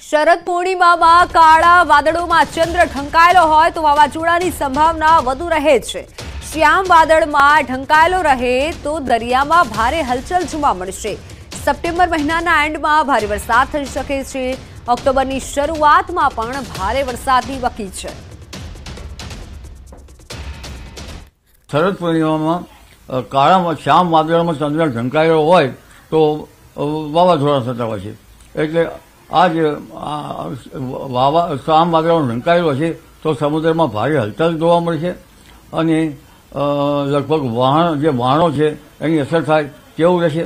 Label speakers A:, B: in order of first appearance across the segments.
A: શરદ પૂર્ણિમામાં કાળા વાદળોમાં ચંદ્ર ઢંકાયેલો હોય તો વાવાઝોડાની સંભાવના વધુ રહે છે શ્યામ વાદળમાં ઢંકાયેલો રહે તો દરિયામાં ભારે હલચલ જોવા મળશે સપ્ટેમ્બર મહિનાના એન્ડમાં ભારે વરસાદ થઈ શકે છે ઓક્ટોબરની શરૂઆતમાં પણ ભારે વરસાદની વકી છે
B: શરદ પૂર્ણિમામાં કાળામાં શ્યામ વાદળમાં ચંદ્ર ઢંકાયેલો હોય તો વાવાઝોડા થતા હોય છે એટલે આ જ વાવા સામ વાદળાઓ ઢંકાયેલો છે તો સમુદ્રમાં ભારે હલચલ જોવા મળશે અને લગભગ વાહણ જે વાહણો છે એની અસર થાય તેવું રહેશે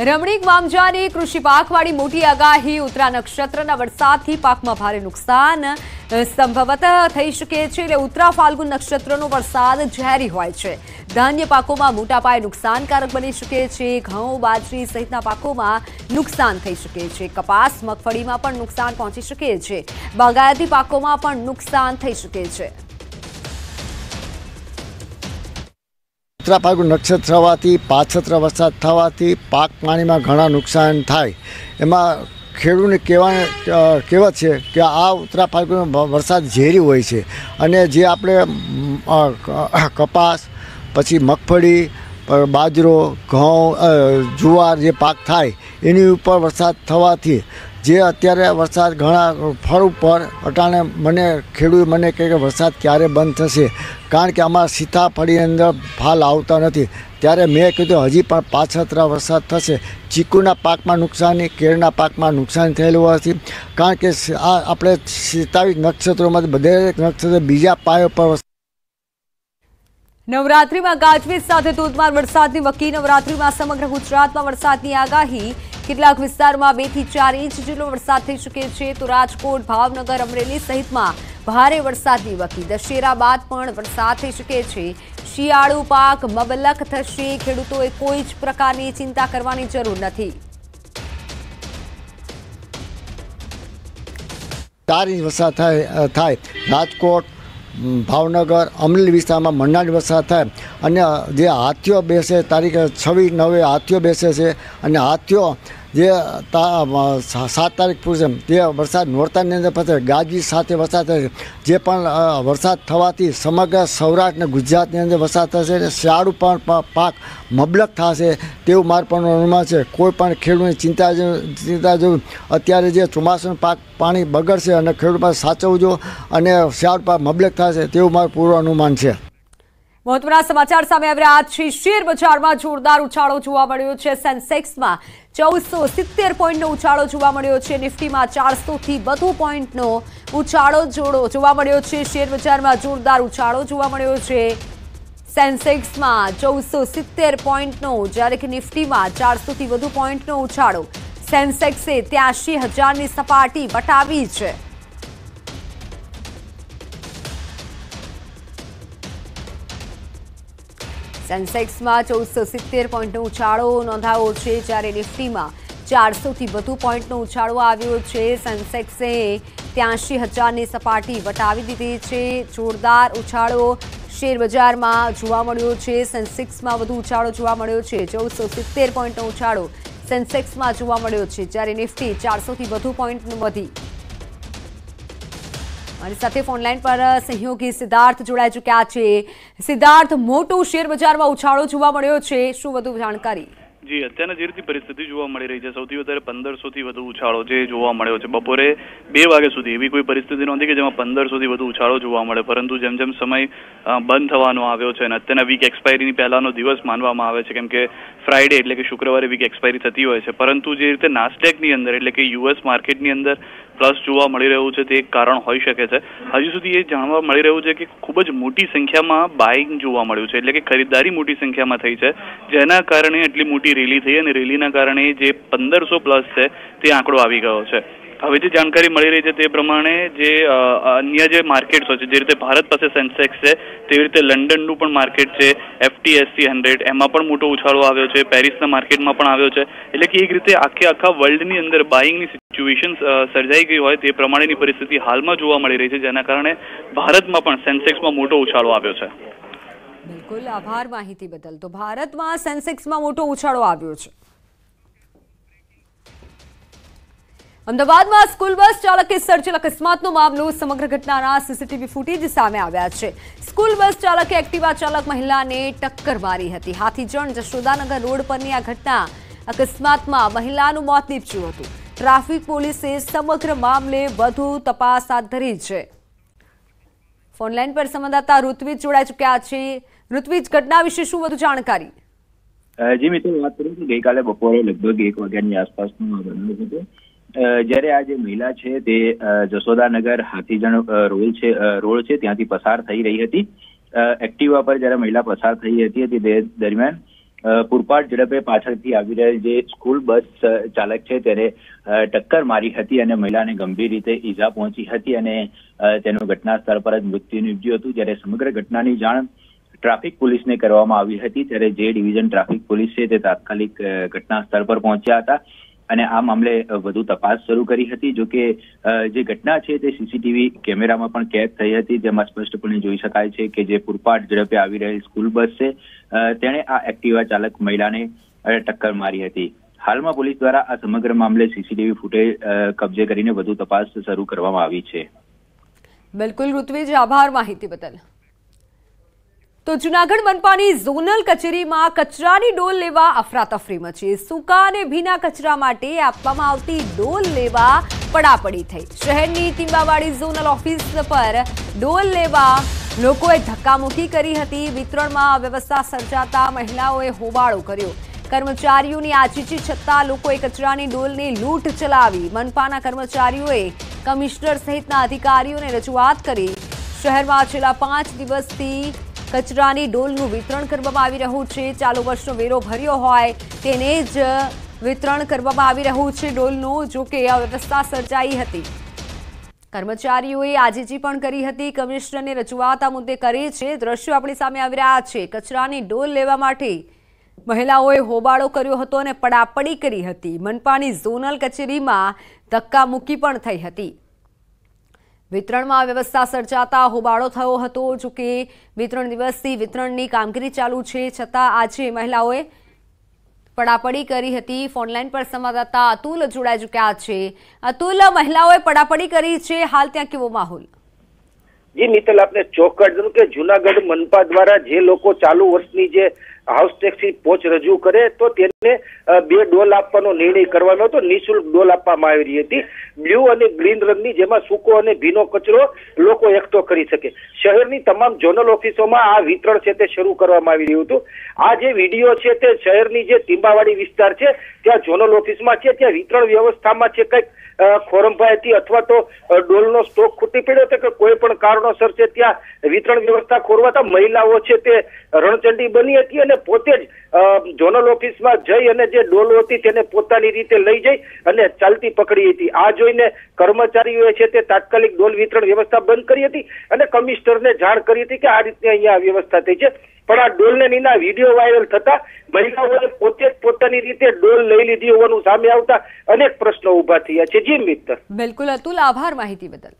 A: રમણીક વામજાની કૃષિ પાકવાળી મોટી આગાહી ઉત્તરા નક્ષત્રના વરસાદથી પાકમાં ભારે નુકસાન સંભવત થઈ શકે છે એટલે ઉત્તરા ફાલ્ગુન નક્ષત્રનો વરસાદ ઝેરી હોય છે ધાન્ય પાકોમાં મોટા પાયે નુકસાનકારક બની શકે છે ઘઉં બાજરી સહિતના પાકોમાં નુકસાન થઈ શકે છે કપાસ મગફળીમાં પણ નુકસાન પહોંચી શકે છે બાગાયતી પાકોમાં પણ નુકસાન થઈ શકે છે
B: ઉત્તરાપાગુ નક્ષત્ર થવાથી પાછત્ર વરસાદ થવાથી પાક પાણીમાં ઘણા નુકસાન થાય એમાં ખેડૂતને કહેવા કહેવત છે કે આ ઉત્તરા ફાલ્ગુનો વરસાદ ઝેરી હોય છે અને જે આપણે કપાસ પછી મગફળી બાજરો ઘઉં જુવાર જે પાક થાય એની ઉપર વરસાદ થવાથી જે અત્યારે વરસાદ ઘણા ફળ ઉપર અટાણે મને ખેડૂત મને કહે કે વરસાદ ક્યારે બંધ થશે કારણ કે અમારા સીતાફળીની અંદર ફાલ આવતા નથી ત્યારે મેં કીધું હજી પણ પાછતરા વરસાદ થશે ચીકુના પાકમાં નુકસાની કેળના પાકમાં નુકસાન થયેલું હોવાથી કારણ કે આ આપણે સત્તાવીસ નક્ષત્રોમાં દરેક નક્ષત્રો બીજા પાયો પર
A: નવરાત્રિમાં ગાજવીજ સાથે ધોધમાર વરસાદની વકી નવરાત્રિમાં સમગ્ર ગુજરાતમાં વરસાદની આગાહી કેટલાક વિસ્તારમાં બે થી ચાર ઇંચ જેટલો વરસાદ થઈ શકે છે તો રાજકોટ ભાવનગર અમરેલી સહિતમાં ભારે વરસાદની વકી દશેરા બાદ પણ વરસાદ થઈ શકે છે શિયાળુ પાક મબલક થશે ખેડૂતોએ કોઈ જ પ્રકારની ચિંતા કરવાની જરૂર નથી
B: ચાર ઇંચ વરસાદ થાય રાજકોટ ભાવનગર અમરેલી વિસ્તારમાં મરનાર વરસાદ થાય અને જે હાથીઓ બેસે તારીખ છવ્વીસ નવે હાથીઓ બેસે છે અને હાથીઓ જે સાત તારીખ પૂરશે તે વરસાદ નોરતાની અંદર પડશે ગાજી સાથે વરસાદ થશે જે પણ વરસાદ થવાથી સમગ્ર સૌરાષ્ટ્ર અને ગુજરાતની અંદર વરસાદ થશે અને શિયાળુ પણ પાક મબલક થશે તેવું મારું પણ અનુમાન છે કોઈ પણ ખેડૂતની ચિંતા ચિંતા જો અત્યારે જે ચોમાસું પાક પાણી બગડશે અને ખેડૂત પાસે સાચવજો અને શિયાળુ પાક મબલક થશે તેવું મારું પૂર્વ અનુમાન છે
A: મહત્વના સમાચાર સામે આવ્યા રહ્યા છે શેર બજારમાં જોરદાર ઉછાળો જોવા મળ્યો છે સેન્સેક્સમાં ચૌદસો સિત્તેર પોઈન્ટનો ઉછાળો જોવા મળ્યો છે નિફ્ટીમાં ચારસોથી વધુ પોઈન્ટનો ઉછાળો જોડો જોવા મળ્યો છે શેર બજારમાં જોરદાર ઉછાળો જોવા મળ્યો છે સેન્સેક્સમાં ચૌદસો સિત્તેર પોઈન્ટનો જ્યારે કે નિફ્ટીમાં ચારસોથી વધુ પોઈન્ટનો ઉછાળો સેન્સેક્સે ત્યાંશી હજારની સપાટી વટાવી છે સેન્સેક્સમાં ચૌદસો સિત્તેર પોઈન્ટનો ઉછાળો નોંધાયો છે જ્યારે નિફ્ટીમાં ચારસોથી વધુ પોઈન્ટનો ઉછાળો આવ્યો છે સેન્સેક્સે ત્યાંશી હજારની સપાટી વટાવી દીધી છે જોરદાર ઉછાળો શેરબજારમાં જોવા મળ્યો છે સેન્સેક્સમાં વધુ ઉછાળો જોવા મળ્યો છે ચૌદસો સિત્તેર પોઈન્ટનો ઉછાળો સેન્સેક્સમાં જોવા મળ્યો છે જ્યારે નિફ્ટી ચારસોથી વધુ પોઈન્ટ વધી મારી સાથે ફોનલાઈન પર સહયોગી સિદ્ધાર્થ જોડાઈ ચૂક્યા છે સિદ્ધાર્થ મોટું શેરબજારમાં ઉછાળો જોવા મળ્યો છે શું વધુ જાણકારી
C: જી અત્યારના જે રીતની પરિસ્થિતિ જોવા મળી રહી છે સૌથી વધારે પંદરસો થી વધુ ઉછાળો જે જોવા મળ્યો છે બપોરે બે વાગ્યા સુધી એવી કોઈ પરિસ્થિતિ નહોતી કે જેમાં પંદરસો થી વધુ ઉછાળો જોવા મળે પરંતુ જેમ જેમ સમય બંધ થવાનો આવ્યો છે અને અત્યારના વીક એક્સપાયરીની પહેલાનો દિવસ માનવામાં આવે છે કેમ કે ફ્રાઇડે એટલે કે શુક્રવારે વીક એક્સપાયરી થતી હોય છે પરંતુ જે રીતે નાસ્ટેકની અંદર એટલે કે યુએસ માર્કેટની અંદર પ્લસ જોવા મળી રહ્યું છે તે એક કારણ હોઈ શકે છે હજી સુધી એ જાણવા મળી રહ્યું છે કે ખૂબ જ મોટી સંખ્યામાં બાઇંગ જોવા મળ્યું છે એટલે કે ખરીદદારી મોટી સંખ્યામાં થઈ છે જેના કારણે એટલી મોટી મોટી રેલી થઈ અને રેલીના કારણે જે પંદરસો પ્લસ છે તે આંકડો આવી ગયો છે હવે જે જાણકારી મળી રહી છે તે પ્રમાણે જે અન્ય જે માર્કેટ્સો છે જે રીતે ભારત પાસે સેન્સેક્સ છે તેવી રીતે લંડનનું પણ માર્કેટ છે એફટીએસસી હંડ્રેડ એમાં પણ મોટો ઉછાળો આવ્યો છે પેરિસના માર્કેટમાં પણ આવ્યો છે એટલે કે એક રીતે આખે આખા વર્લ્ડની અંદર બાઇંગની સિચ્યુએશન સર્જાઈ ગઈ હોય તે પ્રમાણેની પરિસ્થિતિ હાલમાં જોવા મળી રહી છે જેના કારણે ભારતમાં પણ સેન્સેક્સમાં મોટો ઉછાળો આવ્યો છે
A: બિલકુલ આભાર માહિતી બદલ તો ભારતમાં સેન્સેક્સમાં મોટો ઉછાળો આવ્યો છે અમદાવાદમાં સ્કૂલ બસ ચાલકે સર્જેલ અકસ્માતનો મામલો સમગ્ર ઘટનાના સીસીટીવી ફૂટેજ સામે આવ્યા છે સ્કૂલ બસ ચાલકે એક્ટિવા ચાલક મહિલાને ટક્કર મારી હતી હાથીજણ જશોદાનગર રોડ પરની આ ઘટના અકસ્માતમાં મહિલાનું મોત નીપજ્યું હતું ટ્રાફિક પોલીસે સમગ્ર મામલે વધુ તપાસ હાથ ધરી છે ફોનલાઈન પર સંવાદદાતા ઋત્વિજ જોડાઈ ચૂક્યા છે ઋત્વિજ ઘટના વિશે શું વધુ જાણકારી
D: જી મિત્રો વાત કરું છું ગઈકાલે બપોરે લગભગ એક વાગ્યાની આસપાસનો બનાવ હતો જ્યારે આ જે મહિલા છે તે જશોદાનગર હાથીજણ રોડ છે રોડ છે ત્યાંથી પસાર થઈ રહી હતી એક્ટિવા પર જ્યારે મહિલા પસાર થઈ હતી તે દરમિયાન પૂરપાટ ઝડપે પાછળથી આવી રહેલ જે સ્કૂલ બસ ચાલક છે ત્યારે ટક્કર મારી હતી અને મહિલાને ગંભીર રીતે ઈજા પહોંચી હતી અને તેનું ઘટના સ્થળ પર જ મૃત્યુ નીપજ્યું હતું જ્યારે સમગ્ર ઘટનાની જાણ ટ્રાફિક પોલીસને કરવામાં આવી હતી ત્યારે જે ડિવિઝન ટ્રાફિક પોલીસ છે તે તાત્કાલિક ઘટના સ્થળ પર પહોંચ્યા હતા અને આ મામલે વધુ તપાસ શરૂ કરી હતી જો કે જે ઘટના છે તે સીસીટીવી કેમેરામાં પણ કેદ થઈ હતી જેમાં સ્પષ્ટપણે જોઈ શકાય છે કે જે પૂરપાટ ઝડપે આવી રહેલી સ્કૂલ બસ છે તેણે આ એક્ટિવા ચાલક મહિલાને ટક્કર મારી હતી હાલમાં પોલીસ દ્વારા આ સમગ્ર મામલે સીસીટીવી ફૂટેજ કબજે કરીને વધુ તપાસ શરૂ કરવામાં આવી છે
A: બિલકુલ ઋત્વિજ આભાર માહિતી બદલ તો જૂનાગઢ મનપાની ઝોનલ કચેરીમાં કચરાની ડોલ લેવા અફરાતફરી મચી સૂકા અને ભીના કચરા માટે આપવામાં આવતી ડોલ લેવા પડાપડી થઈ શહેરની તિંબાવાડી ઝોનલ ઓફિસ પર ડોલ લેવા લોકોએ ધક્કામુક્કી કરી હતી વિતરણમાં અવ્યવસ્થા સર્જાતા મહિલાઓએ હોબાળો કર્યો કર્મચારીઓની આચીચી છતાં લોકોએ કચરાની ડોલની લૂંટ ચલાવી મનપાના કર્મચારીઓએ કમિશનર સહિતના અધિકારીઓને રજૂઆત કરી શહેરમાં છેલ્લા પાંચ દિવસથી કચરાની ડોલનું વિતરણ કરવામાં આવી રહ્યું છે ચાલુ વર્ષનો વેરો ભર્યો હોય તેને જ વિતરણ કરવામાં આવી રહ્યું છે ડોલનું જોકે અવ્યવસ્થા સર્જાઈ હતી કર્મચારીઓએ આજીજી પણ કરી હતી કમિશનરને રજૂઆત આ મુદ્દે કરી છે દ્રશ્યો આપણી સામે આવી રહ્યા છે કચરાની ડોલ લેવા માટે મહિલાઓએ હોબાળો કર્યો હતો અને પડાપડી કરી હતી મનપાની ઝોનલ કચેરીમાં ધક્કા મૂકી પણ થઈ હતી વિતરણમાં વ્યવસ્થા સર્જાતા હોબાળો થયો હતો જો કે વિતરણ દિવસથી વિતરણની કામગીરી ચાલુ છે છતાં આજે મહિલાઓએ પડાપડી કરી હતી ફોનલાઈન પર સંવાદદાતા અતુલ જોડાઈ ચૂક્યા છે અતુલ મહિલાઓએ પડાપડી કરી છે હાલ ત્યાં કેવો માહોલ
E: જી મિત્તલ આપણે ચોક્કસ કે જુનાગઢ મનપા દ્વારા જે લોકો ચાલુ વર્ષની જે હાઉસ ટેક્સની પોચ રજૂ કરે તો તેને બે ડોલ આપવાનો નિર્ણય કરવાનો હતો નિઃશુલ્ક ડોલ આપવામાં આવી રહી હતી બ્લુ અને ગ્રીન રંગની જેમાં સૂકો અને ભીનો કચરો લોકો એકઠો કરી શકે શહેરની તમામ ઝોનલ ઓફિસોમાં આ વિતરણ છે તે શરૂ કરવામાં આવી રહ્યું હતું આ જે વિડીયો છે તે શહેરની જે ટીંબાવાડી વિસ્તાર છે ત્યાં ઝોનલ ઓફિસમાં છે ત્યાં વિતરણ વ્યવસ્થામાં છે કંઈક ખોરંભાઈ હતી અથવા તો ડોલનો સ્ટોક ખૂટી પડ્યો હતો કે કોઈ પણ કારણોસર છે ત્યાં વિતરણ વ્યવસ્થા ખોરવાતા મહિલાઓ છે તે રણચંડી બની હતી અને પોતે જ ઝોનલ ઓફિસમાં જઈ અને જે ડોલો હતી તેને પોતાની રીતે લઈ જઈ અને ચાલતી પકડી હતી આ જોઈને કર્મચારીઓએ છે તે તાત્કાલિક ડોલ વિતરણ વ્યવસ્થા બંધ કરી હતી અને કમિશનરને જાણ કરી હતી કે આ રીતે અહીંયા આ વ્યવસ્થા થઈ છે પણ આ ડોલને નીના વિડીયો વાયરલ થતા મહિલાઓએ પોતે જ પોતાની રીતે ડોલ લઈ લીધી હોવાનું સામે આવતા અનેક પ્રશ્નો ઉભા થયા
A: છે જી મિત્ર બિલકુલ અતુલ આભાર માહિતી બદલ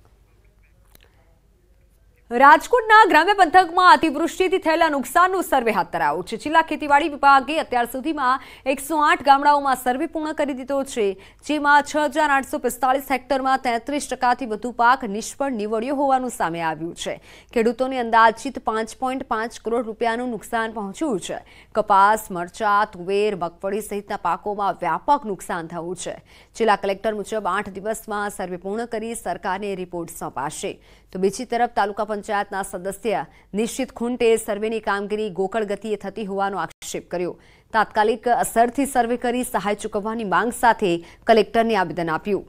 A: રાજકોટના ગ્રામ્ય પંથકમાં અતિવૃષ્ટિથી થયેલા નુકસાનનું સર્વે હાથ ધરાયો છે જિલ્લા ખેતીવાડી વિભાગે અત્યાર સુધીમાં એકસો આઠ ગામડાઓમાં સર્વે પૂર્ણ કરી દીધો છે જેમાં છ હજાર આઠસો પિસ્તાલીસ હેક્ટરમાં તેત્રીસ ટકાથી વધુ પાક નિષ્ફળ નીવડ્યો હોવાનું સામે આવ્યું છે ખેડૂતોને અંદાજિત પાંચ પોઈન્ટ પાંચ કરોડ રૂપિયાનું નુકસાન પહોંચ્યું છે કપાસ મરચા તુવેર મગફળી સહિતના પાકોમાં વ્યાપક નુકસાન થયું છે જિલ્લા કલેક્ટર મુજબ આઠ દિવસમાં સર્વે પૂર્ણ કરી સરકારને રિપોર્ટ સોંપાશે તો બીજી તરફ તાલુકા પંચાયતના સદસ્ય નિશ્ચિત ખુંટે સર્વેની કામગીરી ગોકળ ગતિએ થતી હોવાનો આક્ષેપ કર્યો તાત્કાલિક અસરથી સર્વે કરી સહાય ચૂકવવાની માંગ સાથે કલેક્ટરને આવેદન આપ્યું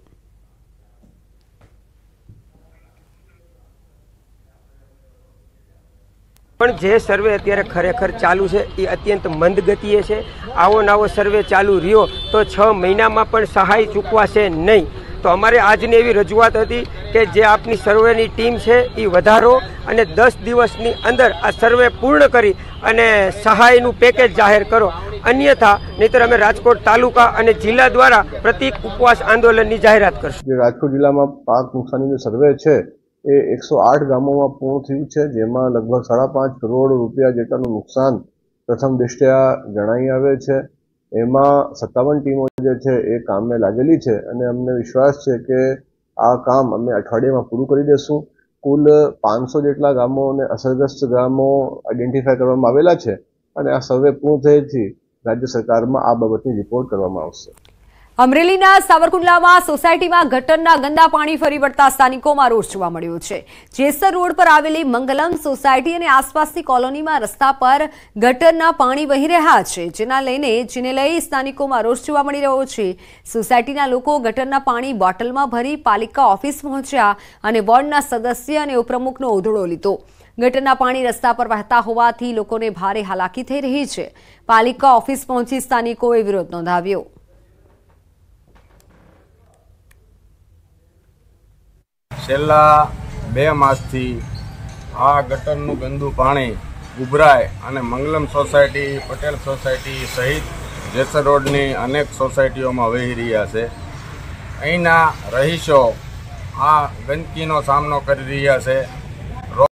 E: પણ જે સર્વે અત્યારે ખરેખર ચાલુ છે એ અત્યંત મંદ ગતિએ છે આવો નવો સર્વે ચાલુ રહ્યો તો છ મહિનામાં પણ સહાય ચૂકવાશે નહીં તો અમારે આજની એવી રજૂઆત હતી કે જે આપની સર્વેની ટીમ છે એ વધારો અને દસ દિવસની અંદર આ સર્વે પૂર્ણ કરી અને સહાયનું પેકેજ જાહેર કરો અન્યથા નહીતર અમે રાજકોટ તાલુકા અને જિલ્લા દ્વારા પ્રતિક ઉપવાસ આંદોલનની જાહેરાત કરશું રાજકોટ જિલ્લામાં પાક નુકસાનીનો સર્વે છે એ એકસો આઠ ગામોમાં પૂર્ણ થયું છે જેમાં લગભગ સાડા પાંચ કરોડ રૂપિયા જેટલાનું નુકસાન પ્રથમ દ્રષ્ટિયા જણાઈ આવે છે એમાં સત્તાવન ટીમો જે છે એ કામે લાગેલી છે અને અમને વિશ્વાસ છે કે આ કામ અમે અઠવાડિયામાં પૂરું કરી દેશું કુલ પાંચસો જેટલા ગામો અને અસરગ્રસ્ત ગામો આઈડેન્ટિફાય કરવામાં આવેલા છે અને આ સર્વે પૂર્ણ થયેથી રાજ્ય સરકારમાં આ બાબતની રિપોર્ટ કરવામાં આવશે
A: અમરેલીના સાવરકુંડલામાં સોસાયટીમાં ગટરના ગંદા પાણી ફરી વળતા સ્થાનિકોમાં રોષ જોવા મળ્યો છે જેસર રોડ પર આવેલી મંગલમ સોસાયટી અને આસપાસની કોલોનીમાં રસ્તા પર ગટરના પાણી વહી રહ્યા છે જેના લઈને જેને લઈ સ્થાનિકોમાં રોષ જોવા મળી રહ્યો છે સોસાયટીના લોકો ગટરના પાણી બોટલમાં ભરી પાલિકા ઓફિસ પહોંચ્યા અને વોર્ડના સદસ્ય અને ઉપપ્રમુખનો ઉધડો લીધો ગટરના પાણી રસ્તા પર વહેતા હોવાથી લોકોને ભારે હાલાકી થઈ રહી છે પાલિકા ઓફિસ પહોંચી સ્થાનિકોએ વિરોધ નોંધાવ્યો
B: છેલ્લા બે માસથી આ ગટરનું ગંદુ પાણી ઉભરાય અને મંગલમ સોસાયટી પટેલ સોસાયટી સહિત જેસર રોડની અનેક સોસાયટીઓમાં વહી રહ્યા છે અહીંના રહીશો આ ગંદકીનો સામનો કરી રહ્યા છે